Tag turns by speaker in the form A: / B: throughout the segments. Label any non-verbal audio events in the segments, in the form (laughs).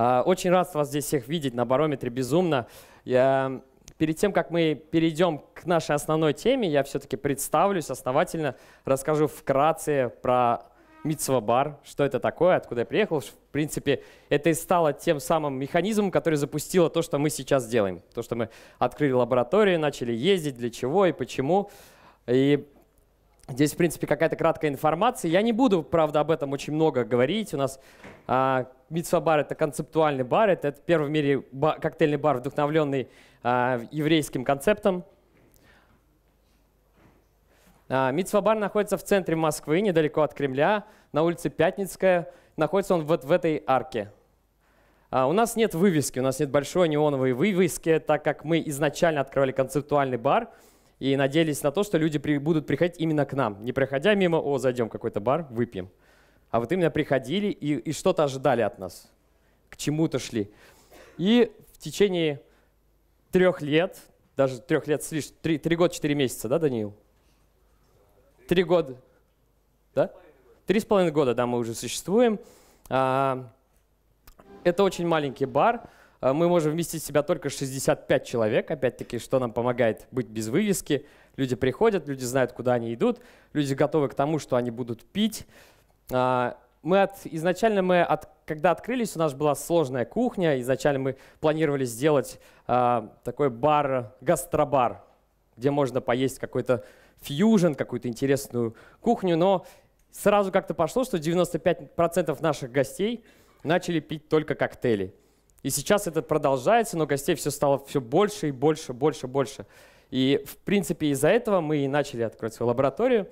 A: А, очень рад вас здесь всех видеть на барометре безумно. Я... Перед тем, как мы перейдем к нашей основной теме, я все-таки представлюсь основательно, расскажу вкратце про Митсвабар, что это такое, откуда я приехал. В принципе, это и стало тем самым механизмом, который запустило то, что мы сейчас делаем. То, что мы открыли лабораторию, начали ездить, для чего и почему. И Здесь, в принципе, какая-то краткая информация. Я не буду, правда, об этом очень много говорить. У нас а, Митсва бар — это концептуальный бар. Это, это первый в мире ба коктейльный бар, вдохновленный а, еврейским концептом. А, Митсва бар находится в центре Москвы, недалеко от Кремля, на улице Пятницкая. Находится он вот в этой арке. А, у нас нет вывески, у нас нет большой неоновой вывески, так как мы изначально открывали концептуальный бар — и надеялись на то, что люди при, будут приходить именно к нам, не проходя мимо, о, зайдем в какой-то бар, выпьем. А вот именно приходили и, и что-то ожидали от нас, к чему-то шли. И в течение трех лет, даже трех лет с три, три года, четыре месяца, да, Даниил? Три года, да? Три с половиной года, да, мы уже существуем. А, это очень маленький бар, а, мы можем вместить в себя только 65 человек, опять-таки, что нам помогает быть без вывески. Люди приходят, люди знают, куда они идут, люди готовы к тому, что они будут пить. А, мы от, изначально мы, от, когда открылись, у нас была сложная кухня. Изначально мы планировали сделать а, такой бар, гастробар, где можно поесть какой-то фьюжн, какую-то интересную кухню. Но сразу как-то пошло, что 95% наших гостей начали пить только коктейли. И сейчас это продолжается, но гостей все стало все больше и больше, больше, больше. И, в принципе, из-за этого мы и начали открывать свою лабораторию.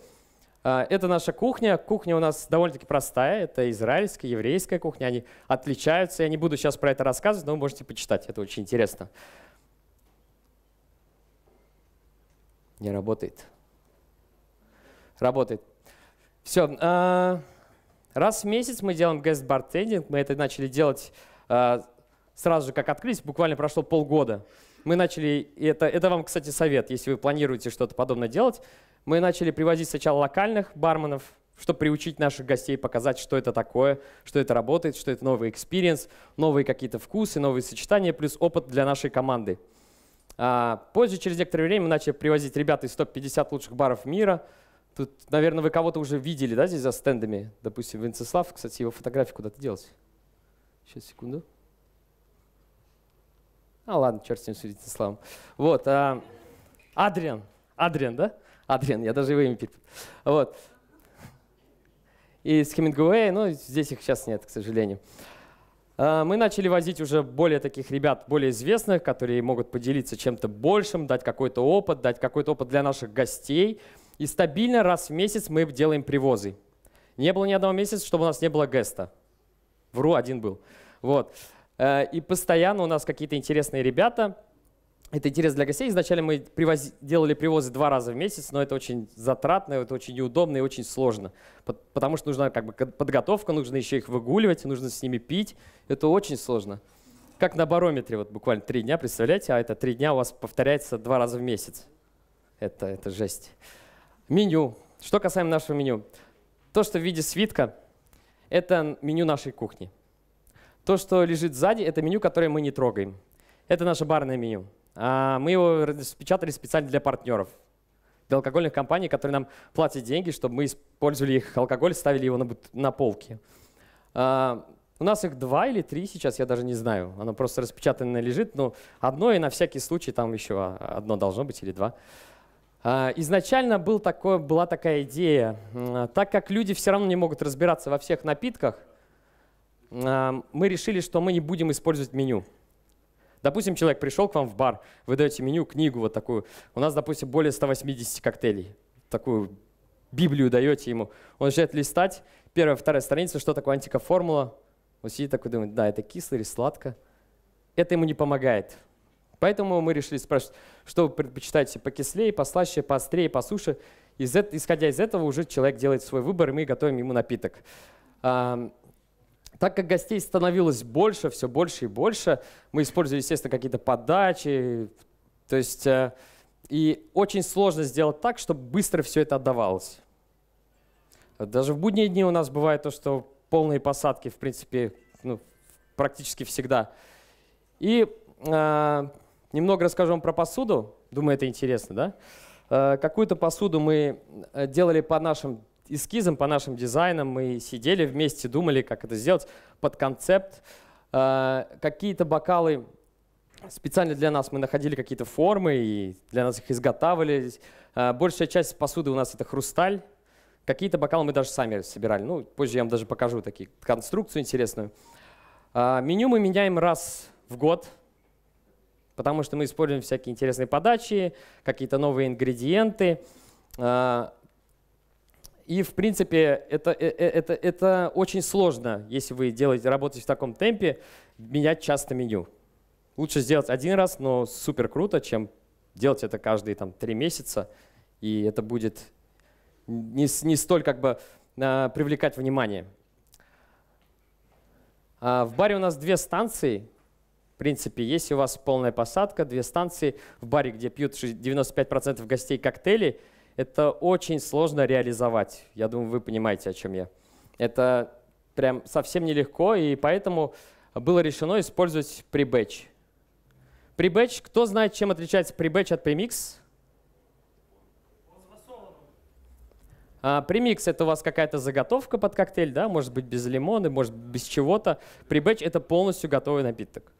A: А, это наша кухня. Кухня у нас довольно-таки простая. Это израильская, еврейская кухня. Они отличаются. Я не буду сейчас про это рассказывать, но вы можете почитать. Это очень интересно. Не работает. Работает. Все. А, раз в месяц мы делаем гест-бартендинг. Мы это начали делать а, сразу же, как открылись, буквально прошло полгода. Мы начали, это, это вам, кстати, совет, если вы планируете что-то подобное делать, мы начали привозить сначала локальных барменов, чтобы приучить наших гостей показать, что это такое, что это работает, что это новый экспириенс, новые какие-то вкусы, новые сочетания, плюс опыт для нашей команды. А позже, через некоторое время, мы начали привозить ребят из 150 лучших баров мира. Тут, наверное, вы кого-то уже видели, да, здесь за стендами? Допустим, Венцеслав, кстати, его фотографию куда-то делась? Сейчас, секунду. А ладно, черт с ним, судите Вячеславом. Вот, а, Адриан, Адриан, да? Адриан, я даже его имя перепутал. Вот. И с Хемингуэя, ну, здесь их сейчас нет, к сожалению. А, мы начали возить уже более таких ребят, более известных, которые могут поделиться чем-то большим, дать какой-то опыт, дать какой-то опыт для наших гостей. И стабильно раз в месяц мы делаем привозы. Не было ни одного месяца, чтобы у нас не было геста. Вру, один был. Вот. Э, и постоянно у нас какие-то интересные ребята. Это интерес для гостей. Изначально мы привоз... делали привозы два раза в месяц, но это очень затратно, это очень неудобно и очень сложно. Потому что нужна как бы подготовка, нужно еще их выгуливать, нужно с ними пить. Это очень сложно. Как на барометре, вот буквально три дня, представляете, а это три дня у вас повторяется два раза в месяц. Это, это жесть. Меню. Что касаемо нашего меню. То, что в виде свитка, это меню нашей кухни. То, что лежит сзади, это меню, которое мы не трогаем. Это наше барное меню. А, мы его распечатали специально для партнеров, для алкогольных компаний, которые нам платят деньги, чтобы мы использовали их алкоголь, ставили его на, на полки. А, у нас их два или три сейчас, я даже не знаю. Оно просто распечатанное лежит, но одно и на всякий случай там еще а, одно должно быть или два. Изначально был такой, была такая идея. Так как люди все равно не могут разбираться во всех напитках – мы решили, что мы не будем использовать меню. Допустим, человек пришел к вам в бар, вы даете меню, книгу вот такую. У нас, допустим, более 180 коктейлей. Такую Библию даете ему. Он начинает листать. Первая, вторая страница, что такое антикоформула. Он сидит такой, думает, да, это кисло или сладко. Это ему не помогает. Поэтому мы решили спрашивать, что вы предпочитаете, покислее, послаще, поострее, по суше. Из, исходя из этого уже человек делает свой выбор, и мы готовим ему напиток. Так как гостей становилось больше, все больше и больше, мы использовали, естественно, какие-то подачи. То есть э, и очень сложно сделать так, чтобы быстро все это отдавалось. Даже в будние дни у нас бывает то, что полные посадки, в принципе, ну, практически всегда. И э, немного расскажу вам про посуду. Думаю, это интересно, да? Э, какую-то посуду мы э, делали по нашим эскизам, по нашим дизайнам. Мы сидели вместе, думали, как это сделать под концепт. Э, какие-то бокалы специально для нас мы находили какие-то формы, и для нас их изготавливали. Э, большая часть посуды у нас это хрусталь. Какие-то бокалы мы даже сами собирали. Ну, позже я вам даже покажу такие конструкцию интересную. Э, меню мы меняем раз в год, потому что мы используем всякие интересные подачи, какие-то новые ингредиенты. И, в принципе, это, э, э, это, это очень сложно, если вы делаете, работаете в таком темпе, менять часто меню. Лучше сделать один раз, но супер круто, чем делать это каждые там, три месяца. И это будет не, не столь как бы а, привлекать внимание. А, в баре у нас две станции. В принципе, если у вас полная посадка, две станции в баре, где пьют 95% гостей коктейли – это очень сложно реализовать. Я думаю, вы понимаете, о чем я. Это прям совсем нелегко, и поэтому было решено использовать прибэч. Прибэч, кто знает, чем отличается прибэч от премикс? Примикс премикс — это у вас какая-то заготовка под коктейль, да, может быть, без лимона, может, без чего-то. Прибэч — это полностью готовый напиток.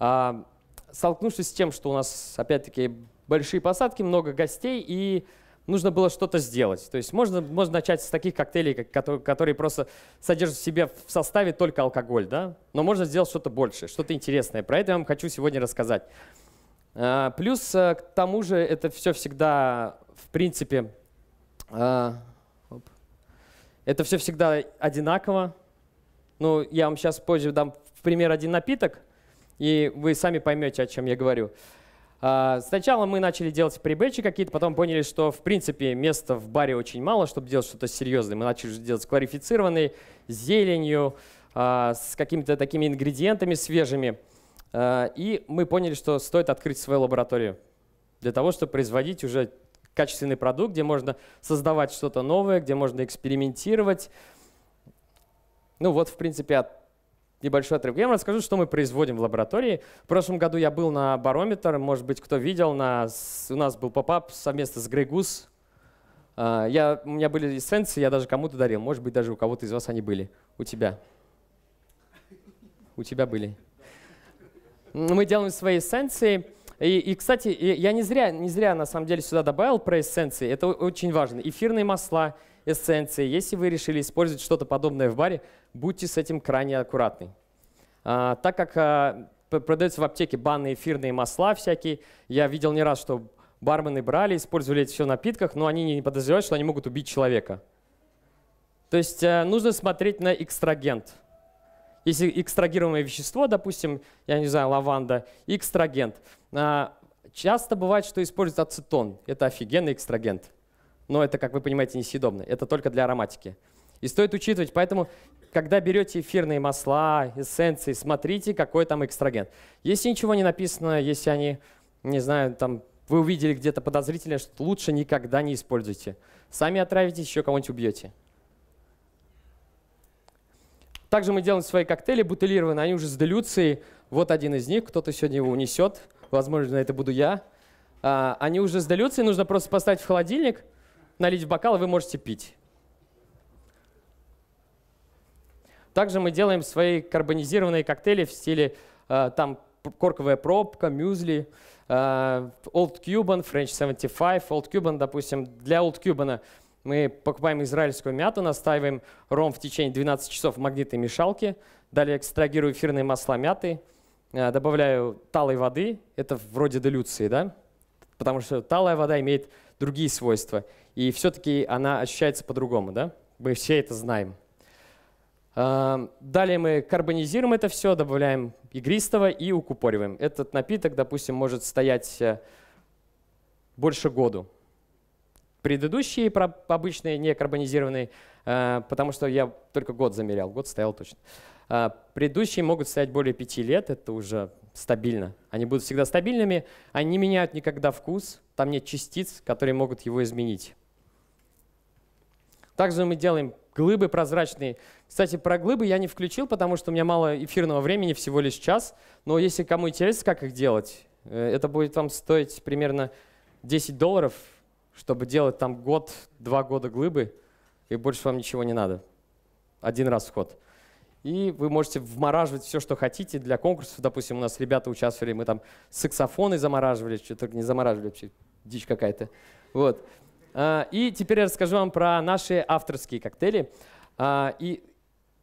A: А, столкнувшись с тем, что у нас, опять-таки, большие посадки, много гостей, и нужно было что-то сделать. То есть можно, можно начать с таких коктейлей, которые, которые просто содержат в себе в составе только алкоголь, да? но можно сделать что-то большее, что-то интересное. Про это я вам хочу сегодня рассказать. А, плюс э, к тому же это все всегда, в принципе, а, это все всегда одинаково. Ну, я вам сейчас позже дам в пример один напиток, и вы сами поймете, о чем я говорю. А, сначала мы начали делать прибэчи какие-то, потом поняли, что, в принципе, места в баре очень мало, чтобы делать что-то серьезное. Мы начали делать с кларифицированной, с зеленью, а, с какими-то такими ингредиентами свежими. А, и мы поняли, что стоит открыть свою лабораторию для того, чтобы производить уже качественный продукт, где можно создавать что-то новое, где можно экспериментировать. Ну вот, в принципе, от небольшой отрывок. Я вам расскажу, что мы производим в лаборатории. В прошлом году я был на барометр, может быть, кто видел, на... у нас был поп-ап совместно с Грегус. А, я, у меня были эссенции, я даже кому-то дарил. Может быть, даже у кого-то из вас они были. У тебя. У тебя были. Мы делаем свои эссенции. И, и кстати, я не зря, не зря на самом деле сюда добавил про эссенции. Это очень важно. Эфирные масла, эссенции. Если вы решили использовать что-то подобное в баре, будьте с этим крайне аккуратны. А, так как а, продаются в аптеке банные эфирные масла всякие, я видел не раз, что бармены брали, использовали это все в напитках, но они не подозревают, что они могут убить человека. То есть а, нужно смотреть на экстрагент. Если экстрагируемое вещество, допустим, я не знаю, лаванда, экстрагент. А, часто бывает, что используют ацетон. Это офигенный экстрагент но это, как вы понимаете, несъедобно. Это только для ароматики. И стоит учитывать, поэтому, когда берете эфирные масла, эссенции, смотрите, какой там экстрагент. Если ничего не написано, если они, не знаю, там вы увидели где-то подозрительное, что лучше никогда не используйте. Сами отравитесь, еще кого-нибудь убьете. Также мы делаем свои коктейли бутылированные, они уже с делюцией. Вот один из них, кто-то сегодня его унесет. Возможно, это буду я. А, они уже с делюцией, нужно просто поставить в холодильник – налить в бокал, и вы можете пить. Также мы делаем свои карбонизированные коктейли в стиле э, там корковая пробка, мюзли, э, Old Cuban, French 75, Old Cuban, допустим, для Old Cuban мы покупаем израильскую мяту, настаиваем ром в течение 12 часов в магнитной мешалке, далее экстрагирую эфирные масла мяты, э, добавляю талой воды, это вроде делюции, да, потому что талая вода имеет другие свойства и все-таки она ощущается по-другому, да? Мы все это знаем. А, далее мы карбонизируем это все, добавляем игристого и укупориваем. Этот напиток, допустим, может стоять э, больше году. Предыдущие обычные не карбонизированные, э, потому что я только год замерял, год стоял точно. А, предыдущие могут стоять более пяти лет, это уже стабильно. Они будут всегда стабильными, они не меняют никогда вкус, там нет частиц, которые могут его изменить. Также мы делаем глыбы прозрачные. Кстати, про глыбы я не включил, потому что у меня мало эфирного времени, всего лишь час. Но если кому интересно, как их делать, э, это будет вам стоить примерно 10 долларов, чтобы делать там год, два года глыбы, и больше вам ничего не надо. Один раз вход. И вы можете вмораживать все, что хотите для конкурсов. Допустим, у нас ребята участвовали, мы там саксофоны замораживали, что-то не замораживали, вообще дичь какая-то. Вот. А, и теперь я расскажу вам про наши авторские коктейли. А, и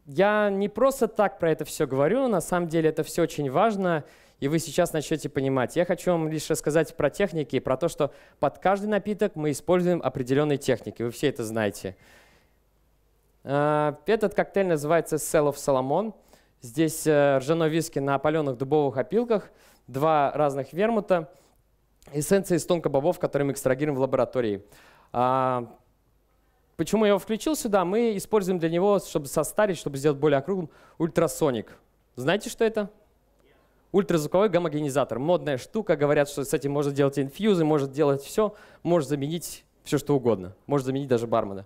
A: я не просто так про это все говорю, на самом деле это все очень важно, и вы сейчас начнете понимать. Я хочу вам лишь рассказать про техники, про то, что под каждый напиток мы используем определенные техники, вы все это знаете. А, этот коктейль называется Cell of Solomon. Здесь э, ржаной виски на опаленных дубовых опилках, два разных вермута, эссенция из тонкобобов, которые мы экстрагируем в лаборатории. А, почему я его включил сюда? Мы используем для него, чтобы состарить, чтобы сделать более округлым, ультрасоник. Знаете, что это? Ультразвуковой гомогенизатор. Модная штука. Говорят, что с этим можно делать инфьюзы, может делать все, может заменить все, что угодно. Может заменить даже бармена.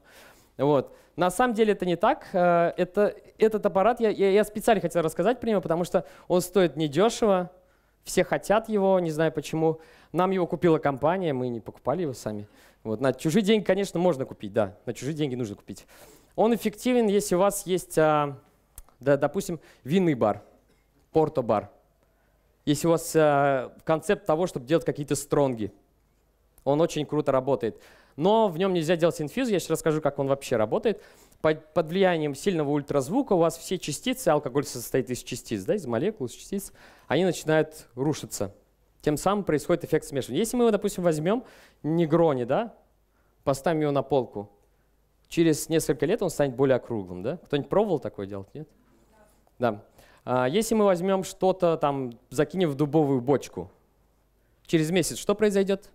A: Вот. На самом деле это не так. Э, это, этот аппарат, я, я, специально хотел рассказать про него, потому что он стоит недешево, все хотят его, не знаю почему. Нам его купила компания, мы не покупали его сами. Вот, на чужие деньги, конечно, можно купить, да, на чужие деньги нужно купить. Он эффективен, если у вас есть, а, да, допустим, винный бар, порто-бар. Если у вас а, концепт того, чтобы делать какие-то стронги, он очень круто работает. Но в нем нельзя делать инфьюз, я сейчас расскажу, как он вообще работает. Под, под влиянием сильного ультразвука у вас все частицы, алкоголь состоит из частиц, да, из молекул, из частиц, они начинают рушиться. Тем самым происходит эффект смешивания. Если мы, его, допустим, возьмем негрони, да, поставим его на полку. Через несколько лет он станет более округлым, да? Кто-нибудь пробовал такое делать, нет? Да. А если мы возьмем что-то там, закинем в дубовую бочку, через месяц что произойдет?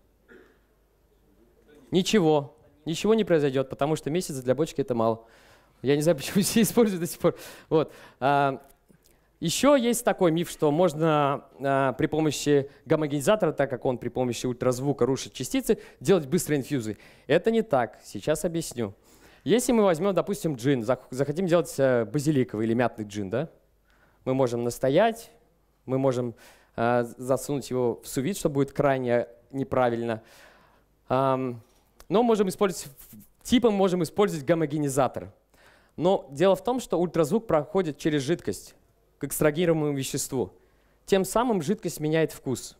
A: Ничего. Ничего не произойдет, потому что месяц для бочки это мало. Я не знаю, (laughs) почему все используют до сих пор. Вот. А, еще есть такой миф, что можно э, при помощи гомогенизатора, так как он при помощи ультразвука рушит частицы, делать быстрые инфьюзы. Это не так, сейчас объясню. Если мы возьмем, допустим, джин, захотим делать э, базиликовый или мятный джин, да? мы можем настоять, мы можем э, засунуть его в сувид, что будет крайне неправильно. Эм, но можем использовать, типом можем использовать гомогенизатор. Но дело в том, что ультразвук проходит через жидкость к экстрагируемому веществу. Тем самым жидкость меняет вкус.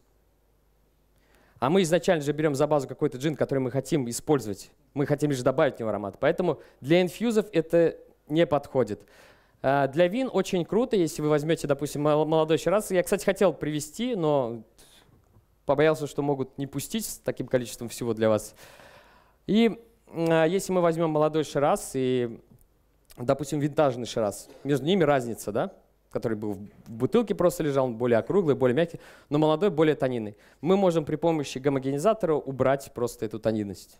A: А мы изначально же берем за базу какой-то джин, который мы хотим использовать. Мы хотим лишь добавить в него аромат. Поэтому для инфьюзов это не подходит. А, для вин очень круто, если вы возьмете, допустим, молодой раз, Я, кстати, хотел привести, но побоялся, что могут не пустить с таким количеством всего для вас. И а, если мы возьмем молодой раз и, допустим, винтажный раз, между ними разница, да? который был в бутылке просто лежал, он более округлый, более мягкий, но молодой более тонинный. Мы можем при помощи гомогенизатора убрать просто эту тонинность.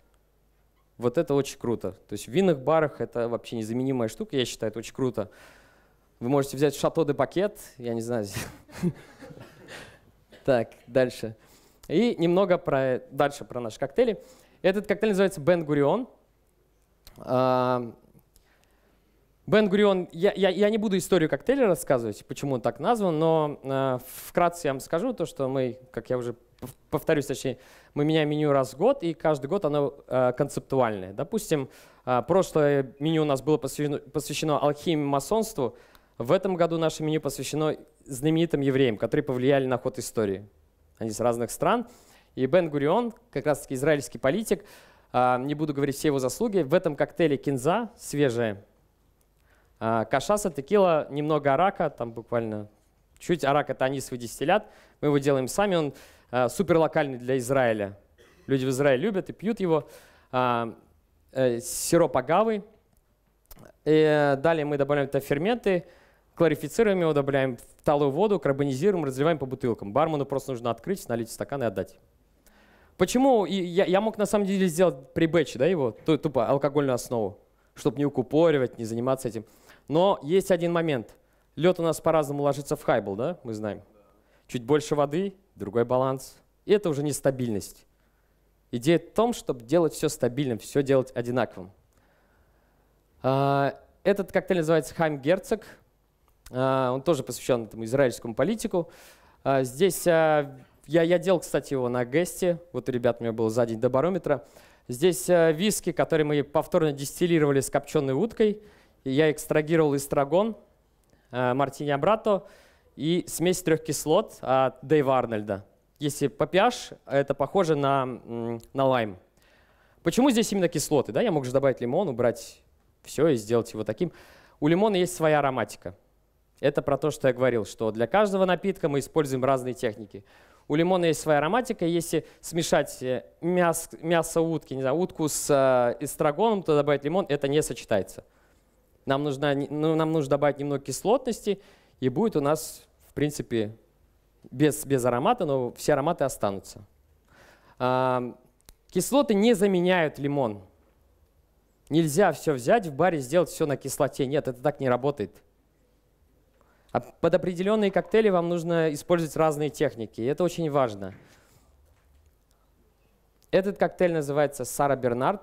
A: Вот это очень круто. То есть в винных барах это вообще незаменимая штука, я считаю, это очень круто. Вы можете взять шато де пакет, я не знаю. (laughs) Так, дальше. И немного про, дальше про наши коктейли. Этот коктейль называется Бен Гурион. А, Бен Гурион, я, я, я не буду историю коктейля рассказывать, почему он так назван, но э, вкратце я вам скажу то, что мы, как я уже повторюсь, точнее, мы меняем меню раз в год, и каждый год оно э, концептуальное. Допустим, э, прошлое меню у нас было посвящено, посвящено алхимии масонству, в этом году наше меню посвящено знаменитым евреям, которые повлияли на ход истории. Они из разных стран. И Бен Гурион, как раз-таки израильский политик, э, не буду говорить все его заслуги, в этом коктейле кинза свежая, а, кашаса, текила, немного арака, там буквально чуть. Арак — это анисовый дистиллят. Мы его делаем сами, он а, супер локальный для Израиля. Люди в Израиле любят и пьют его. А, э, сироп агавы. И э, далее мы добавляем туда ферменты, кларифицируем его, добавляем в талую воду, карбонизируем, разливаем по бутылкам. Бармену просто нужно открыть, налить в стакан и отдать. Почему я, я мог на самом деле сделать при бэче, да, его, тупо алкогольную основу, чтобы не укупоривать, не заниматься этим. Но есть один момент. Лед у нас по-разному ложится в хайбл, да, мы знаем. Чуть больше воды, другой баланс. И это уже нестабильность. Идея в том, чтобы делать все стабильным, все делать одинаковым. А, этот коктейль называется Хайм Герцог. А, он тоже посвящен этому израильскому политику. А, здесь я, я делал, кстати, его на Гесте. Вот у ребят у меня было за день до барометра. Здесь виски, которые мы повторно дистиллировали с копченой уткой – я экстрагировал эстрагон э, Мартини Абрато и смесь трех кислот от Дэйва Арнольда. Если по pH, это похоже на, на лайм. Почему здесь именно кислоты? Да? Я мог же добавить лимон, убрать все и сделать его таким. У лимона есть своя ароматика. Это про то, что я говорил, что для каждого напитка мы используем разные техники. У лимона есть своя ароматика. Если смешать э, мясо, мясо утки, не знаю, утку с эстрагоном, то добавить лимон, это не сочетается. Нам нужно, ну, нам нужно добавить немного кислотности, и будет у нас, в принципе, без, без аромата, но все ароматы останутся. А, кислоты не заменяют лимон. Нельзя все взять в баре, сделать все на кислоте. Нет, это так не работает. А под определенные коктейли вам нужно использовать разные техники. И это очень важно. Этот коктейль называется «Сара Бернард».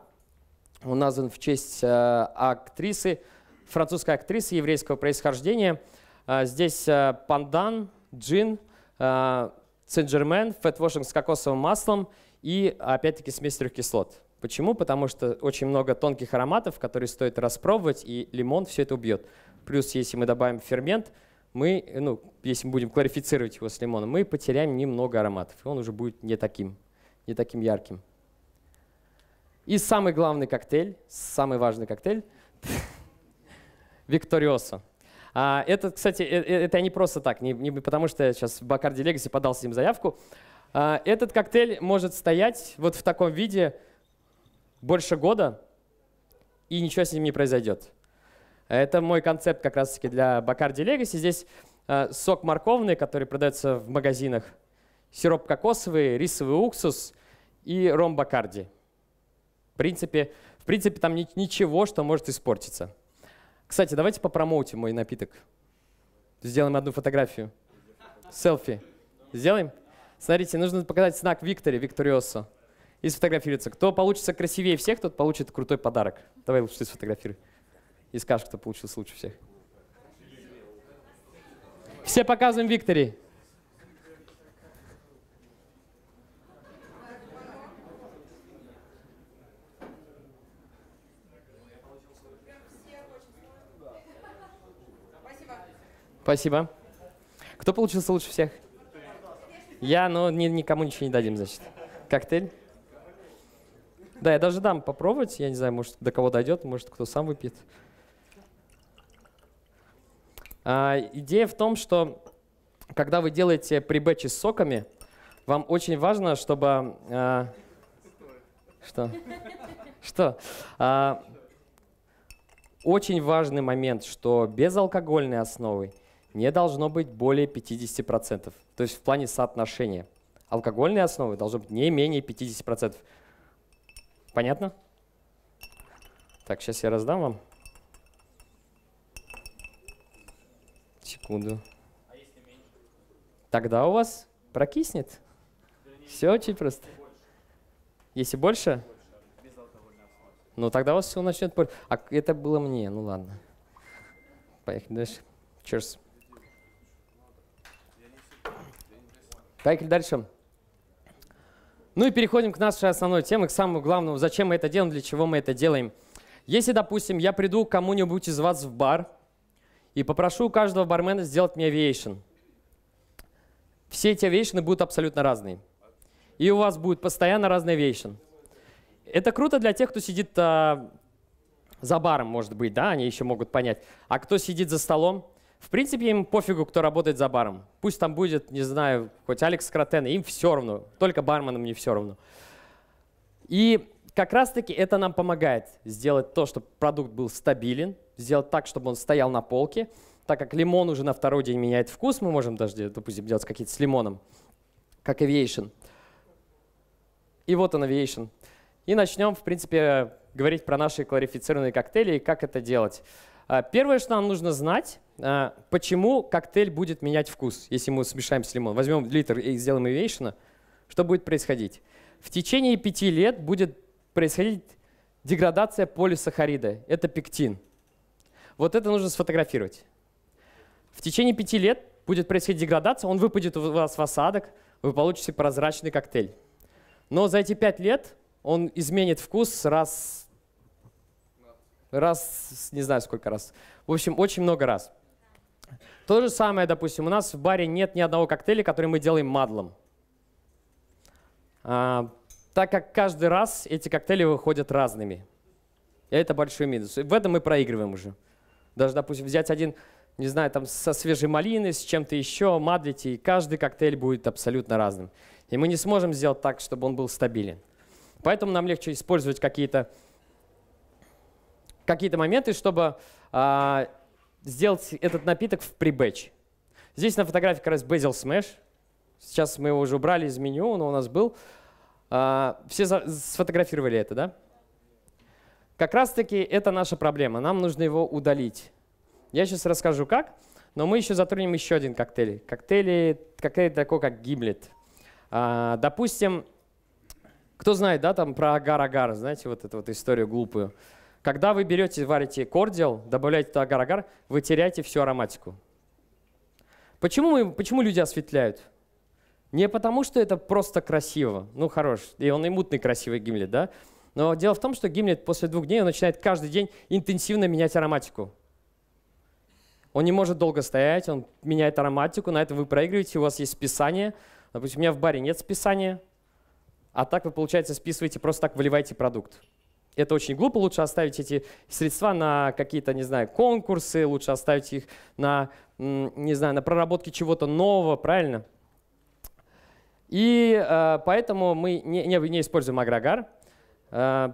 A: Он назван в честь э, актрисы французская актриса еврейского происхождения. А, здесь а, пандан, джин, а, сен-жермен, с кокосовым маслом и, опять-таки, смесь трех кислот. Почему? Потому что очень много тонких ароматов, которые стоит распробовать, и лимон все это убьет. Плюс, если мы добавим фермент, мы, ну, если мы будем кларифицировать его с лимоном, мы потеряем немного ароматов, и он уже будет не таким, не таким ярким. И самый главный коктейль, самый важный коктейль (laughs) Викториоса. А, это, кстати, э, э, это не просто так, не, не потому что я сейчас в Бакарди Легаси подал с ним заявку. А, этот коктейль может стоять вот в таком виде больше года, и ничего с ним не произойдет. Это мой концепт как раз-таки для Бакарди Легаси. Здесь а, сок морковный, который продается в магазинах, сироп кокосовый, рисовый уксус и ром Бакарди. В принципе, в принципе там ничего, что может испортиться. Кстати, давайте попромоутим мой напиток. Сделаем одну фотографию. Селфи. Сделаем? Смотрите, нужно показать знак Викторе, Викториосо. И сфотографироваться. Кто получится красивее всех, тот получит крутой подарок. Давай лучше ты сфотографируй. И скажешь, кто получился лучше всех. Все показываем Виктории. Спасибо. Кто получился лучше всех? Я, но ни, никому ничего не дадим, значит. Коктейль? Да, я даже дам попробовать. Я не знаю, может, до кого дойдет, может, кто сам выпьет. А, идея в том, что когда вы делаете прибэчи с соками, вам очень важно, чтобы... А, что? Что? А, очень важный момент, что безалкогольной основой не должно быть более 50%. То есть в плане соотношения. Алкогольной основы должно быть не менее 50%. Понятно? Так, сейчас я раздам вам. Секунду. Тогда у вас прокиснет. все очень просто. Если больше? Если больше ну тогда у вас все начнет... А это было мне, ну ладно. Поехали дальше. Cheers. Поехали дальше. Ну и переходим к нашей основной теме, к самому главному. Зачем мы это делаем, для чего мы это делаем. Если, допустим, я приду к кому-нибудь из вас в бар и попрошу у каждого бармена сделать мне авиейшн, все эти авиейшны будут абсолютно разные. И у вас будет постоянно разный авиейшн. Это круто для тех, кто сидит а, за баром, может быть, да, они еще могут понять. А кто сидит за столом, в принципе, им пофигу, кто работает за баром. Пусть там будет, не знаю, хоть Алекс Кротен, им все равно, только барменам не все равно. И как раз-таки это нам помогает сделать то, чтобы продукт был стабилен, сделать так, чтобы он стоял на полке, так как лимон уже на второй день меняет вкус, мы можем даже, допустим, делать какие-то с лимоном, как Aviation. И вот он Aviation. И начнем, в принципе, говорить про наши кларифицированные коктейли и как это делать. А, первое, что нам нужно знать, а, почему коктейль будет менять вкус, если мы смешаем с лимоном. Возьмем литр и сделаем Evasion, что будет происходить? В течение пяти лет будет происходить деградация полисахарида. Это пектин. Вот это нужно сфотографировать. В течение пяти лет будет происходить деградация, он выпадет у вас в осадок, вы получите прозрачный коктейль. Но за эти пять лет он изменит вкус раз, раз, не знаю сколько раз. В общем, очень много раз. То же самое, допустим, у нас в баре нет ни одного коктейля, который мы делаем мадлом. А, так как каждый раз эти коктейли выходят разными. И это большой минус. И в этом мы проигрываем уже. Даже, допустим, взять один, не знаю, там со свежей малиной с чем-то еще, мадлить, и каждый коктейль будет абсолютно разным. И мы не сможем сделать так, чтобы он был стабилен. Поэтому нам легче использовать какие-то какие, -то, моменты, чтобы а, сделать этот напиток в прибэч. Здесь на фотографии как раз Basil Smash. Сейчас мы его уже убрали из меню, но у нас был. А, все сфотографировали это, да? Как раз-таки это наша проблема. Нам нужно его удалить. Я сейчас расскажу, как. Но мы еще затронем еще один коктейль. Коктейли, коктейль такой, как гимлет. А, допустим, кто знает, да, там про агар-агар, знаете, вот эту вот историю глупую. Когда вы берете, варите кордиал, добавляете туда агар-агар, вы теряете всю ароматику. Почему, мы, почему люди осветляют? Не потому, что это просто красиво. Ну, хорош. И он и мутный красивый гимлет, да? Но дело в том, что гимлет после двух дней он начинает каждый день интенсивно менять ароматику. Он не может долго стоять, он меняет ароматику, на это вы проигрываете, у вас есть списание. Допустим, у меня в баре нет списания, а так вы, получается, списываете, просто так выливаете продукт это очень глупо, лучше оставить эти средства на какие-то, не знаю, конкурсы, лучше оставить их на, не знаю, на проработки чего-то нового, правильно? И э, поэтому мы не, не, не используем агрогар. Э,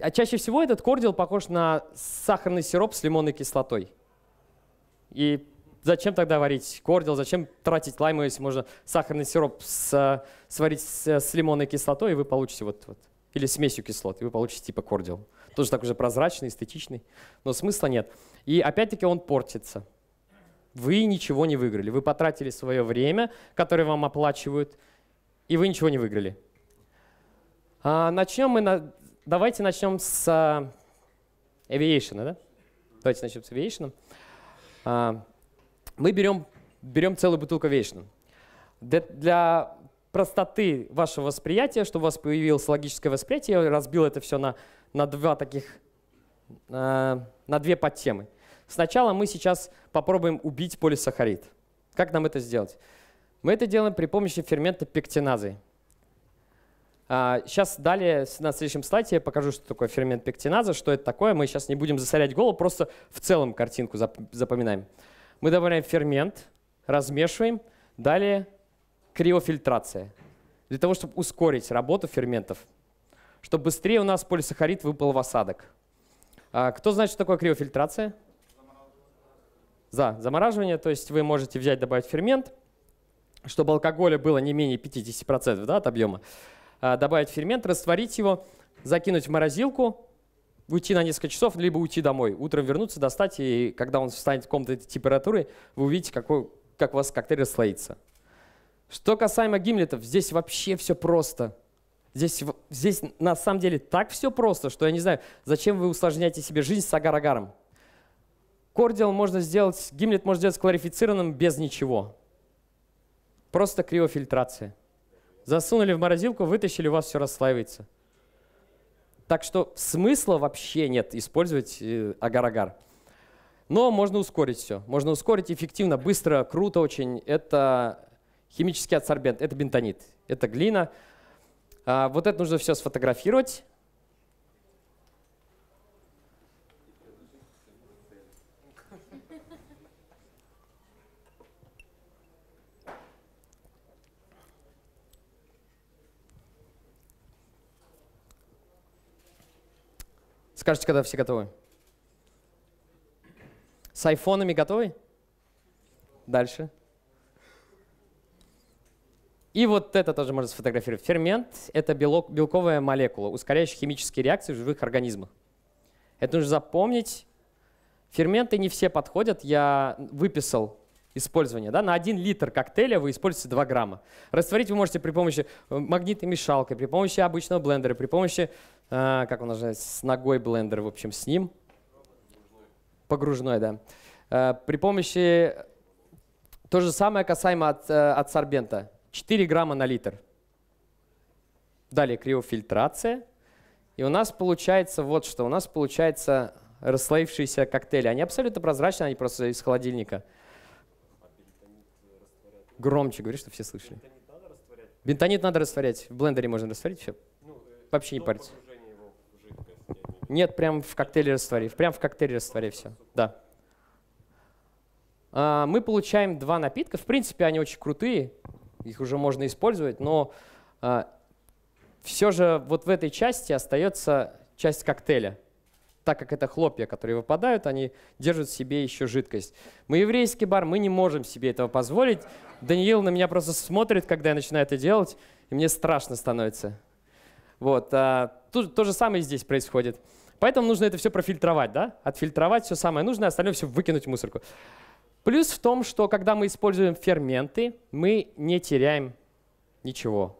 A: а чаще всего этот кордил похож на сахарный сироп с лимонной кислотой. И зачем тогда варить кордил, зачем тратить лайму, если можно сахарный сироп с, э, сварить с, э, с лимонной кислотой, и вы получите вот, вот или смесью кислот, и вы получите типа кордил. Тоже такой же прозрачный, эстетичный, но смысла нет. И опять-таки он портится. Вы ничего не выиграли. Вы потратили свое время, которое вам оплачивают, и вы ничего не выиграли. А, начнем мы на... Давайте начнем с а, aviation, да? Давайте начнем с aviation. А, мы берем, берем целую бутылку aviation. Для простоты вашего восприятия, чтобы у вас появилось логическое восприятие. Я разбил это все на, на два таких, э, на две подтемы. Сначала мы сейчас попробуем убить полисахарид. Как нам это сделать? Мы это делаем при помощи фермента пектиназы. сейчас а, далее на следующем слайде я покажу, что такое фермент пектиназа, что это такое. Мы сейчас не будем засорять голову, просто в целом картинку запоминаем. Мы добавляем фермент, размешиваем, далее криофильтрация, для того, чтобы ускорить работу ферментов, чтобы быстрее у нас полисахарид выпал в осадок. А, кто знает, что такое криофильтрация? За замораживание, то есть вы можете взять, добавить фермент, чтобы алкоголя было не менее 50% да, от объема, а, добавить фермент, растворить его, закинуть в морозилку, уйти на несколько часов, либо уйти домой. Утром вернуться, достать, и когда он встанет в комнатной температуры, вы увидите, какой, как у вас коктейль расслоится. Что касаемо гимлетов, здесь вообще все просто. Здесь, здесь на самом деле так все просто, что я не знаю, зачем вы усложняете себе жизнь с агар-агаром. Кордиал можно сделать, гимлет можно сделать кларифицированным без ничего. Просто криофильтрация. Засунули в морозилку, вытащили, у вас все расслаивается. Так что смысла вообще нет использовать э, агар-агар. Но можно ускорить все. Можно ускорить эффективно, быстро, круто очень. Это Химический адсорбент – это бентонит, это глина. А, вот это нужно все сфотографировать. Скажите, когда все готовы? С айфонами готовы? Дальше. И вот это тоже можно сфотографировать. Фермент — это белок, белковая молекула, ускоряющая химические реакции в живых организмах. Это нужно запомнить. Ферменты не все подходят. Я выписал использование. Да? На 1 литр коктейля вы используете 2 грамма. Растворить вы можете при помощи э, магнитной мешалки, при помощи обычного блендера, при помощи, э, как он называется, с ногой блендер, в общем, с ним. Погружной, да. Э, при помощи... Э, то же самое касаемо от, э, от сорбента. 4 грамма на литр. Далее криофильтрация. И у нас получается вот что. У нас получается расслоившиеся коктейли. Они абсолютно прозрачные, они просто из холодильника. Громче говори, что все слышали. Бентонит надо, растворять. В блендере можно растворить все. Вообще не париться. Нет, прям в коктейле раствори. Прям в коктейле раствори все. Да. А, мы получаем два напитка. В принципе, они очень крутые их уже можно использовать, но э, а, все же вот в этой части остается часть коктейля. Так как это хлопья, которые выпадают, они держат в себе еще жидкость. Мы еврейский бар, мы не можем себе этого позволить. Даниил на меня просто смотрит, когда я начинаю это делать, и мне страшно становится. Вот, а, тут то же самое здесь происходит. Поэтому нужно это все профильтровать, да? Отфильтровать все самое нужное, остальное все выкинуть в мусорку. Плюс в том, что когда мы используем ферменты, мы не теряем ничего,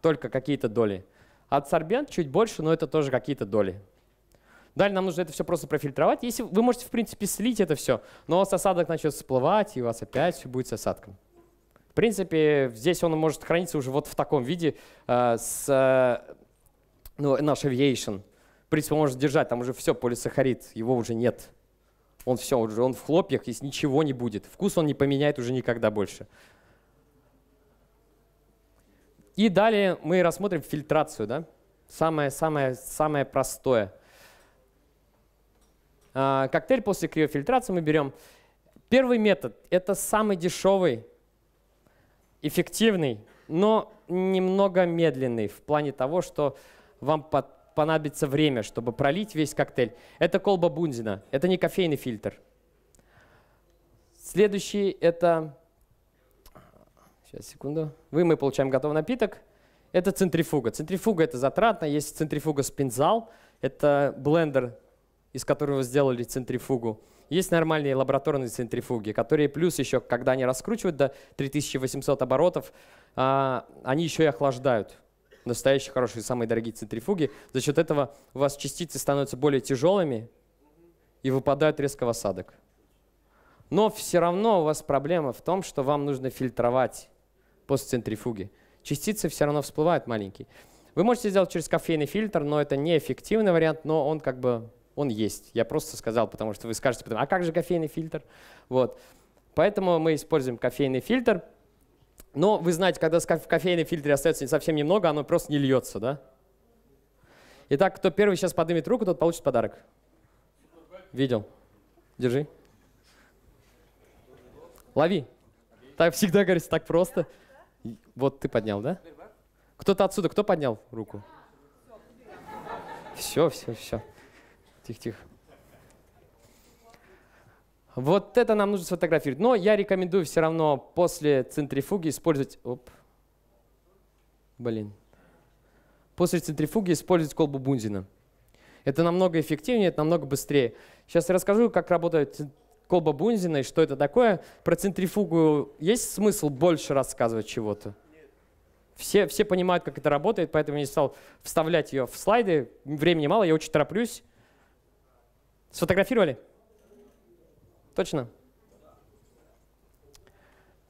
A: только какие-то доли. Адсорбент чуть больше, но это тоже какие-то доли. Далее нам нужно это все просто профильтровать. Если вы можете, в принципе, слить это все, но у вас осадок начнет всплывать, и у вас опять все будет с осадком. В принципе, здесь он может храниться уже вот в таком виде э, с э, ну, наш aviation. В принципе, он может держать, там уже все, полисахарид, его уже нет он все, он в хлопьях, и ничего не будет. Вкус он не поменяет уже никогда больше. И далее мы рассмотрим фильтрацию. Да? Самое, самое, самое простое. А, коктейль после криофильтрации мы берем. Первый метод – это самый дешевый, эффективный, но немного медленный в плане того, что вам под понадобится время, чтобы пролить весь коктейль. Это колба Бунзина, это не кофейный фильтр. Следующий это... Сейчас, секунду. Вы, мы получаем готовый напиток. Это центрифуга. Центрифуга это затратно. Есть центрифуга спинзал. Это блендер, из которого сделали центрифугу. Есть нормальные лабораторные центрифуги, которые плюс еще, когда они раскручивают до 3800 оборотов, а, они еще и охлаждают настоящие хорошие, самые дорогие центрифуги. За счет этого у вас частицы становятся более тяжелыми и выпадают резко в осадок. Но все равно у вас проблема в том, что вам нужно фильтровать после центрифуги Частицы все равно всплывают маленькие. Вы можете сделать через кофейный фильтр, но это неэффективный вариант, но он как бы он есть. Я просто сказал, потому что вы скажете потом, а как же кофейный фильтр? Вот. Поэтому мы используем кофейный фильтр – но вы знаете, когда в кофейном фильтре остается совсем немного, оно просто не льется, да? Итак, кто первый сейчас поднимет руку, тот получит подарок. Видел? Держи. Лови. Так всегда говорится, так просто. Вот ты поднял, да? Кто-то отсюда, кто поднял руку? Все, все, все. Тихо, тихо. Вот это нам нужно сфотографировать. Но я рекомендую все равно после центрифуги использовать... Оп. Блин. После центрифуги использовать колбу Бунзина. Это намного эффективнее, это намного быстрее. Сейчас я расскажу, как работает колба Бунзина и что это такое. Про центрифугу есть смысл больше рассказывать чего-то? Все, все понимают, как это работает, поэтому я не стал вставлять ее в слайды. Времени мало, я очень тороплюсь. Сфотографировали? Точно?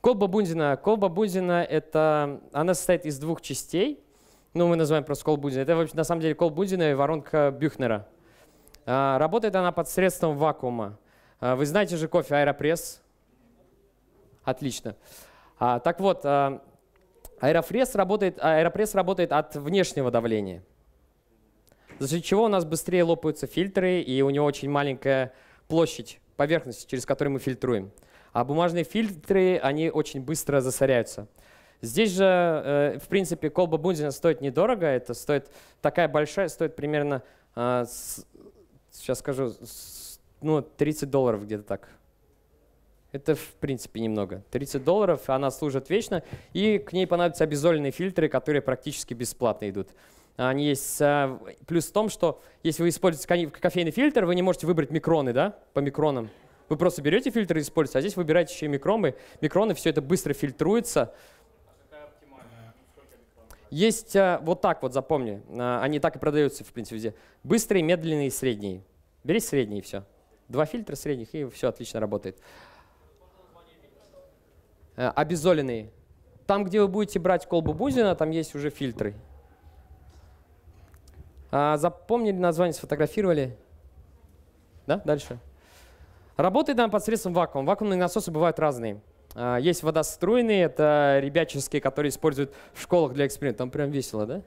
A: Колба Бунзина. Колба Бунзина – это… Она состоит из двух частей. Ну, мы называем просто колб Бунзина. Это вообще на самом деле колб Бунзина и воронка Бюхнера. А, работает она под средством вакуума. А, вы знаете же кофе Аэропресс? Отлично. А, так вот, аэропресс работает, аэропресс работает от внешнего давления за счет чего у нас быстрее лопаются фильтры, и у него очень маленькая площадь поверхности, через которые мы фильтруем. А бумажные фильтры, они очень быстро засоряются. Здесь же, э, в принципе, колба бунзина стоит недорого. Это стоит такая большая, стоит примерно, э, сейчас скажу, ну, 30 долларов где-то так. Это, в принципе, немного. 30 долларов, она служит вечно, и к ней понадобятся обезольные фильтры, которые практически бесплатно идут. А, они есть. А, плюс в том, что если вы используете кофейный фильтр, вы не можете выбрать микроны, да, по микронам. Вы просто берете фильтр и используете, а здесь выбираете еще и микроны. Микроны, все это быстро фильтруется. Есть а, вот так вот, запомни. Они так и продаются, в принципе, везде. Быстрые, медленные средние. Бери средние, все. Два фильтра средних, и все отлично работает. Обезоленные. Там, где вы будете брать колбу Бузина, там есть уже фильтры. А, запомнили название, сфотографировали? Да, дальше. Работает она посредством вакуума. Вакуумные насосы бывают разные. А, есть водоструйные, это ребяческие, которые используют в школах для экспериментов. Там прям весело, да?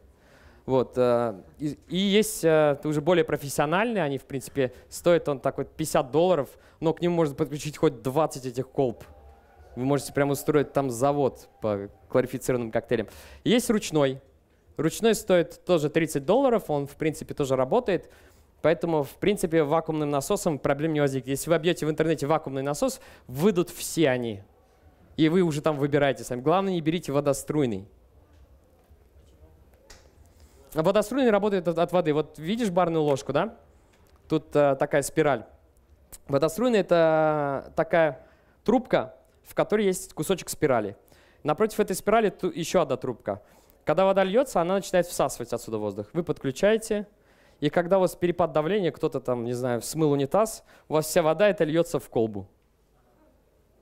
A: Вот. А, и, есть а, уже более профессиональные, они, в принципе, стоят он такой вот 50 долларов, но к ним можно подключить хоть 20 этих колб. Вы можете прямо устроить там завод по кларифицированным коктейлям. Есть ручной. Ручной стоит тоже 30 долларов, он, в принципе, тоже работает. Поэтому, в принципе, вакуумным насосом проблем не возникнет. Если вы обьете в интернете вакуумный насос, выйдут все они. И вы уже там выбираете сами. Главное, не берите водоструйный. водоструйный работает от, от воды. Вот видишь барную ложку, да? Тут э, такая спираль. Водоструйный — это такая трубка, в которой есть кусочек спирали. Напротив этой спирали еще одна трубка — когда вода льется, она начинает всасывать отсюда воздух. Вы подключаете, и когда у вас перепад давления, кто-то там, не знаю, смыл унитаз, у вас вся вода это льется в колбу.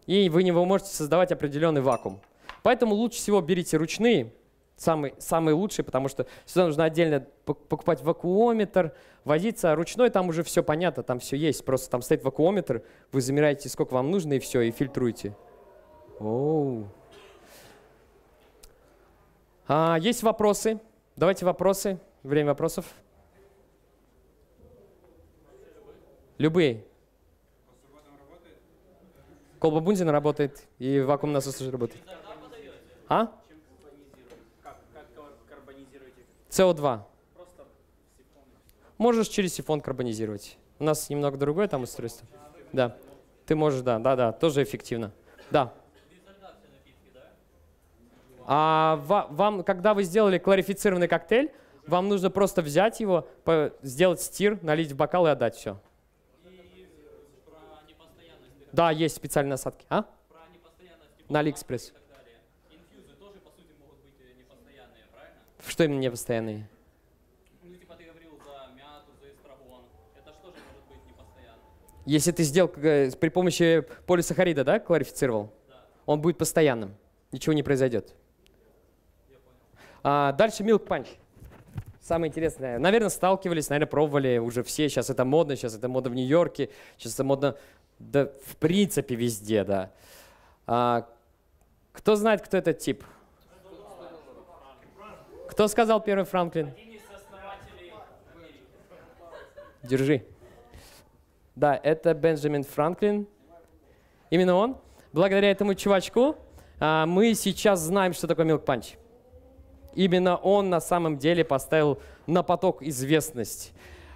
A: И вы не вы можете создавать определенный вакуум. Поэтому лучше всего берите ручные, самые, самые лучшие, потому что сюда нужно отдельно покупать вакуометр, возиться. А ручной там уже все понятно, там все есть. Просто там стоит вакуометр, вы замираете, сколько вам нужно, и все, и фильтруете. Оу. Oh. А, есть вопросы? Давайте вопросы. Время вопросов. Любые. Колба Бунзина работает, и вакуум насос работает. А? СО2. Можешь через сифон карбонизировать. У нас немного другое там устройство. Да. Ты можешь, да, да, да, тоже эффективно. Да. А вам, когда вы сделали кларифицированный коктейль, вам нужно просто взять его, сделать стир, налить в бокал и отдать все. да, есть специальные насадки, А? На Алиэкспресс. Что именно непостоянные? Ну, типа ты говорил за мяту, за эстрагон. Это что же может быть непостоянно? Если ты сделал э, при помощи полисахарида, да, кларифицировал? Да. Он будет постоянным. Ничего не произойдет. А, дальше Milk Punch. Самое интересное. Наверное, сталкивались, наверное, пробовали уже все. Сейчас это модно, сейчас это модно в Нью-Йорке, сейчас это модно, да, в принципе, везде, да. А, кто знает, кто этот тип? Кто сказал первый Франклин? Держи. Да, это Бенджамин Франклин. Именно он. Благодаря этому чувачку а, мы сейчас знаем, что такое Milk Punch. Именно он на самом деле поставил на поток известность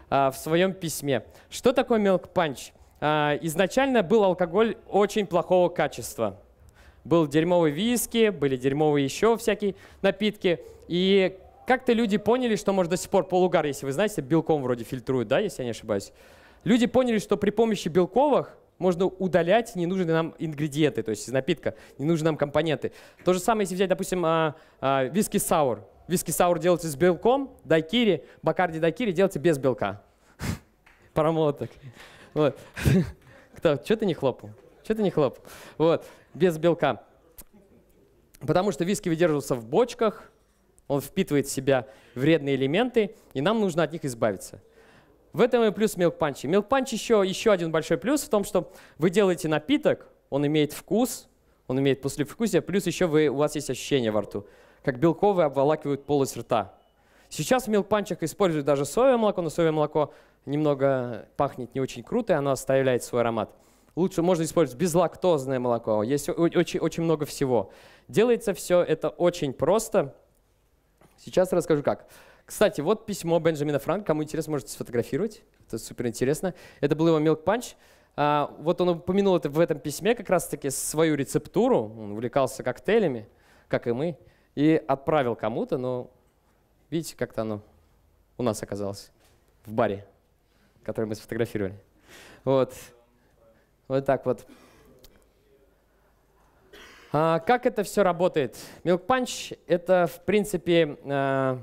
A: а, в своем письме. Что такое мелкпанч? А, изначально был алкоголь очень плохого качества. Был дерьмовый виски, были дерьмовые еще всякие напитки. И как-то люди поняли, что, может, до сих пор полугар, если вы знаете, белком вроде фильтруют, да, если я не ошибаюсь. Люди поняли, что при помощи белковых можно удалять ненужные нам ингредиенты, то есть из напитка, ненужные нам компоненты. То же самое, если взять, допустим, а, а, виски саур. Виски саур делается с белком, дайкири, бакарди дайкири делается без белка. (laughs) Промолоток. Вот. (laughs) Кто? что ты не хлопал? что ты не хлопал? Вот. Без белка. Потому что виски выдерживаются в бочках, он впитывает в себя вредные элементы, и нам нужно от них избавиться. В этом и плюс Milk Punch. Milk Punch еще, еще один большой плюс в том, что вы делаете напиток, он имеет вкус, он имеет послевкусие, плюс еще вы, у вас есть ощущение во рту, как белковые обволакивают полость рта. Сейчас в Milk Punch используют даже соевое молоко, но соевое молоко немного пахнет не очень круто, и оно оставляет свой аромат. Лучше можно использовать безлактозное молоко. Есть очень, очень много всего. Делается все это очень просто. Сейчас расскажу как. Кстати, вот письмо Бенджамина Франк. Кому интересно, можете сфотографировать. Это супер интересно. Это был его Milk Punch. А, вот он упомянул это в этом письме как раз-таки свою рецептуру. Он увлекался коктейлями, как и мы, и отправил кому-то, но видите, как-то оно у нас оказалось в баре, который мы сфотографировали. Вот. Вот так вот. А, как это все работает? Milk Punch — это, в принципе, а,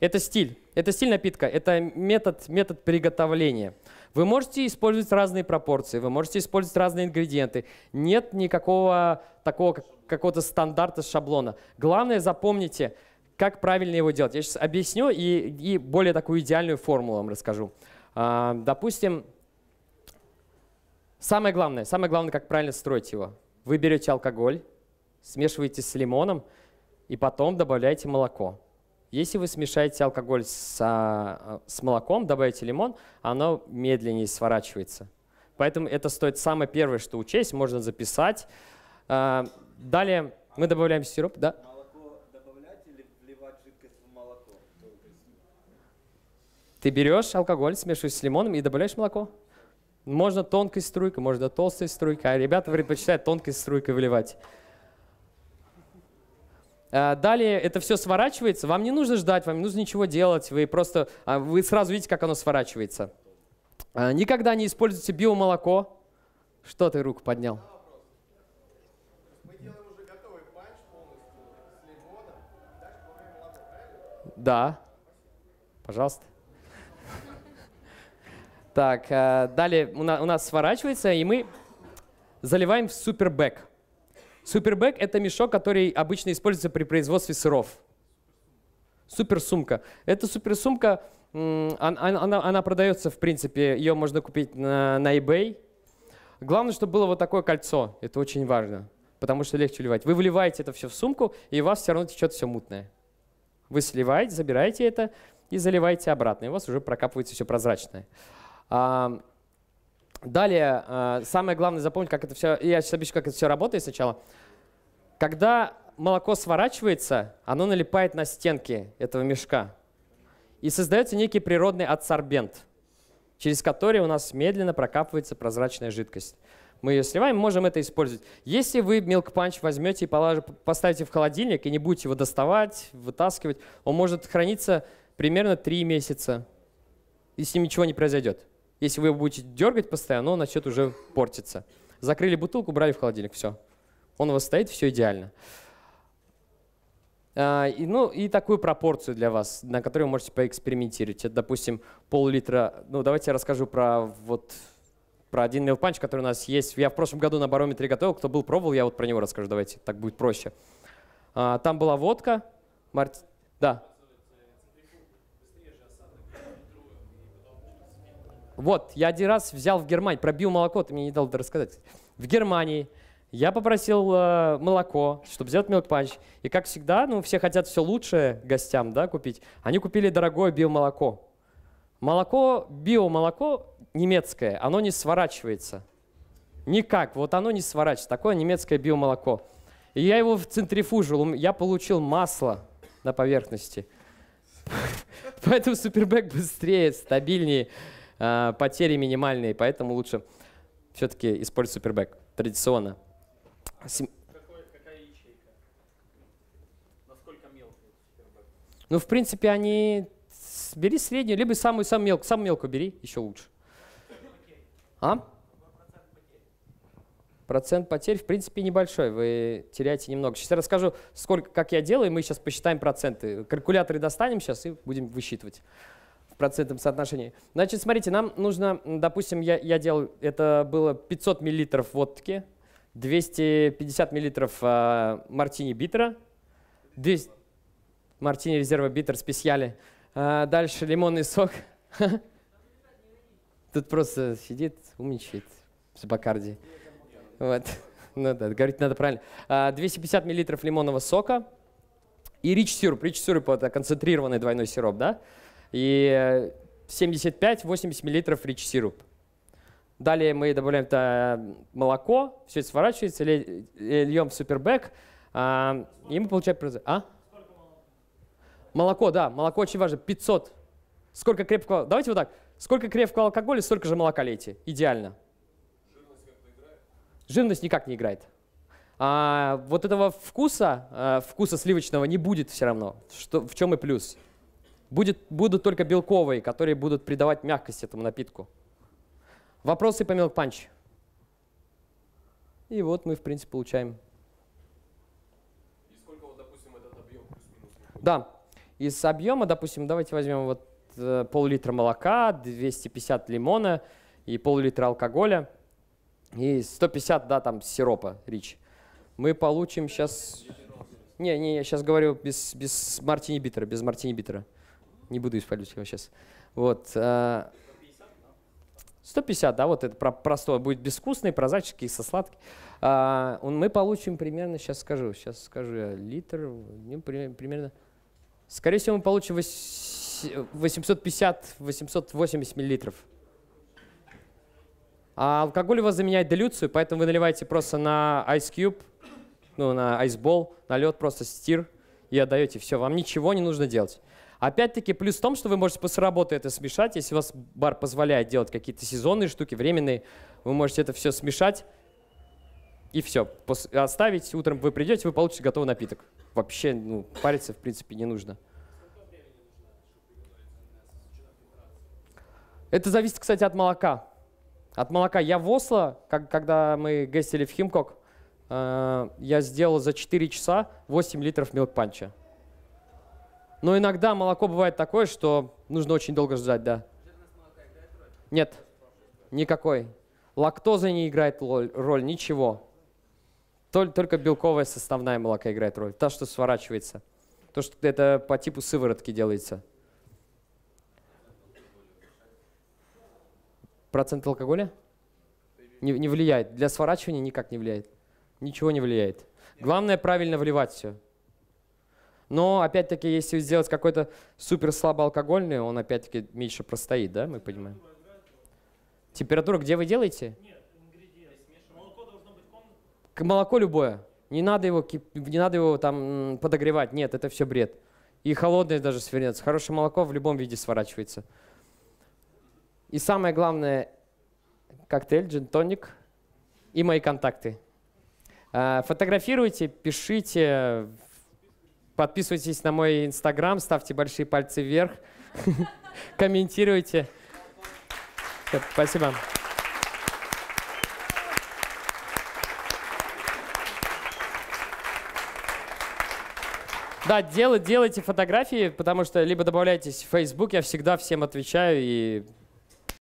A: это стиль. Это стиль напитка, это метод, метод приготовления. Вы можете использовать разные пропорции, вы можете использовать разные ингредиенты. Нет никакого такого какого-то стандарта, шаблона. Главное, запомните, как правильно его делать. Я сейчас объясню и, и более такую идеальную формулу вам расскажу. А, допустим, самое главное, самое главное, как правильно строить его. Вы берете алкоголь, смешиваете с лимоном и потом добавляете молоко. Если вы смешаете алкоголь с, а, с молоком, добавите лимон, оно медленнее сворачивается. Поэтому это стоит самое первое, что учесть, можно записать. А, далее мы добавляем сироп. Да? Ты берешь алкоголь, смешиваешь с лимоном и добавляешь молоко. Можно тонкой струйкой, можно толстой струйкой. А ребята предпочитают тонкой струйкой выливать. Э, далее это все сворачивается, вам не нужно ждать, вам не нужно ничего делать, вы просто а, вы сразу видите, как оно сворачивается. Э, никогда не используйте биомолоко. Что ты руку поднял? Да. Пожалуйста. Так, э, далее у нас сворачивается, и мы заливаем в супербэк. Супербэк — это мешок, который обычно используется при производстве сыров. Суперсумка. Эта суперсумка, она, она, она продается, в принципе, ее можно купить на, на eBay. Главное, чтобы было вот такое кольцо. Это очень важно, потому что легче вливать. Вы вливаете это все в сумку, и у вас все равно течет все мутное. Вы сливаете, забираете это и заливаете обратно, и у вас уже прокапывается все прозрачное. Далее, э, самое главное запомнить, как это все, я сейчас объясню, как это все работает сначала. Когда молоко сворачивается, оно налипает на стенки этого мешка. И создается некий природный адсорбент, через который у нас медленно прокапывается прозрачная жидкость. Мы ее сливаем, можем это использовать. Если вы Milk Punch возьмете и поставите в холодильник и не будете его доставать, вытаскивать, он может храниться примерно 3 месяца, если ничего не произойдет. Если вы его будете дергать постоянно, он начнет уже портиться. Закрыли бутылку, брали в холодильник, все. Он у вас стоит, все идеально. А, и, ну, и такую пропорцию для вас, на которую вы можете поэкспериментировать. Это, допустим, пол-литра. Ну, давайте я расскажу про вот про один nail punch, который у нас есть. Я в прошлом году на барометре готовил. Кто был, пробовал, я вот про него расскажу. Давайте, так будет проще. А, там была водка. Март... Да, Вот, я один раз взял в Германии, пробил молоко, ты мне не дал рассказать. В Германии я попросил э, молоко, чтобы сделать мелк И как всегда, ну, все хотят все лучшее гостям, да, купить. Они купили дорогое биомолоко. Молоко, биомолоко немецкое, оно не сворачивается. Никак, вот оно не сворачивается. Такое немецкое биомолоко. И я его в центрифужил, я получил масло на поверхности. (laughs) Поэтому супербэк быстрее, стабильнее. Э, потери минимальные, поэтому лучше все-таки использовать супербэк традиционно. Ну, в принципе, они... Бери среднюю, либо самую, самую мелкую, самую мелкую бери, еще лучше. А? Процент потерь, в принципе, небольшой, вы теряете немного. Сейчас я расскажу, сколько, как я делаю, и мы сейчас посчитаем проценты. Калькуляторы достанем сейчас и будем высчитывать процентном соотношении. Значит, смотрите, нам нужно, допустим, я, я делал, это было 500 миллилитров водки, 250 миллилитров э, мартини битера, 200, мартини резерва битер специали, э, а, дальше лимонный сок. (laughs) Тут просто сидит, умничает с Бакарди. Вот. Ну да, говорить надо правильно. 250 а, миллилитров лимонного сока и рич сироп. Рич сироп – это концентрированный двойной сироп, да? и 75-80 мл рич сируп. Далее мы добавляем туда э, молоко, все это сворачивается, э, льем в супербэк, а, и мы получаем процесс. А? Молоко, да, молоко очень важно, 500. Сколько крепкого, давайте вот так, сколько крепкого алкоголя, столько же молока лейте, идеально. Жирность никак не играет. А, вот этого вкуса, э, вкуса сливочного не будет все равно, что, в чем и плюс. Будет, будут только белковые, которые будут придавать мягкость этому напитку. Вопросы по милк-панч? И вот мы, в принципе, получаем. И сколько, вот, допустим, этот объем Да. Из объема, допустим, давайте возьмем вот э, пол-литра молока, 250 лимона и пол-литра алкоголя и 150, да, там, сиропа, рич. Мы получим сейчас... Не, не, я сейчас говорю без, без мартини-битера, без мартини-битера не буду использовать его сейчас. Вот. 150, э, да, вот это про простое будет безвкусный, прозрачный, со сладкий. А, мы получим примерно, сейчас скажу, сейчас скажу я, литр, ну, примерно, скорее всего, мы получим 850-880 миллилитров. А алкоголь у вас заменяет диluцию, поэтому вы наливаете просто на Ice Cube, ну, на Ice Ball, на лед просто стир и отдаете все. Вам ничего не нужно делать. Опять-таки плюс в том, что вы можете после работы это смешать, если у вас бар позволяет делать какие-то сезонные штуки, временные, вы можете это все смешать и все. Оставить, утром вы придете, вы получите готовый напиток. Вообще ну, париться, в принципе, не нужно. Это зависит, кстати, от молока. От молока. Я в Осло, как, когда мы гостили в Химкок, э, я сделал за 4 часа 8 литров милк панча. Но иногда молоко бывает такое, что нужно очень долго ждать, да. Нет, никакой. Лактоза не играет роль, ничего. Только белковая составная молока играет роль. Та, что сворачивается. То, что это по типу сыворотки делается. Процент алкоголя? Не, не влияет. Для сворачивания никак не влияет. Ничего не влияет. Главное правильно вливать все. Но, опять-таки, если сделать какой-то супер слабоалкогольный, он, опять-таки, меньше простоит, да, мы понимаем? Температура, где вы делаете? К Молоко Молоко любое. Не надо его, не надо его там подогревать. Нет, это все бред. И холодное даже свернется. Хорошее молоко в любом виде сворачивается. И самое главное, коктейль, джин-тоник и мои контакты. А, фотографируйте, пишите, Подписывайтесь на мой инстаграм, ставьте большие пальцы вверх, (laughs) комментируйте. Спасибо. Да, делайте, делайте фотографии, потому что либо добавляйтесь в Facebook, я всегда всем отвечаю и